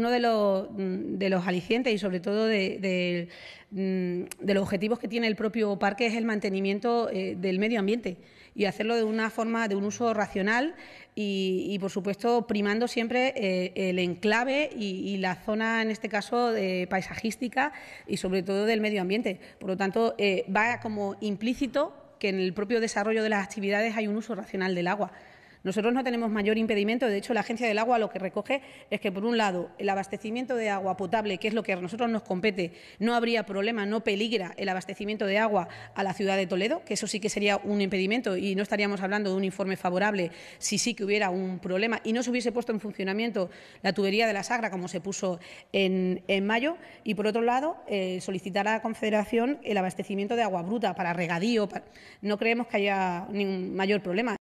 uno de los, mm, de los alicientes y sobre todo mm, de, los objetivos que tiene el propio parque es el mantenimiento eh, del medio ambiente y hacerlo de una forma, de un uso racional y, por supuesto, primando siempre eh, el enclave y, la zona, en este caso, de paisajística y sobre todo del medio ambiente. Por lo tanto, eh, va como implícito que en el propio desarrollo de las actividades hay un uso racional del agua. Nosotros no tenemos mayor impedimento, de hecho la Agencia del Agua lo que recoge es que, por un lado, el abastecimiento de agua potable, que es lo que a nosotros nos compete, no habría problema, no peligra el abastecimiento de agua a la ciudad de Toledo, que eso sí que sería un impedimento y no estaríamos hablando de un informe favorable si sí que hubiera un problema y no se hubiese puesto en funcionamiento la tubería de la Sagra como se puso en, mayo. Y, por otro lado, eh, solicitar a la Confederación el abastecimiento de agua bruta para regadío. no creemos que haya ningún mayor problema.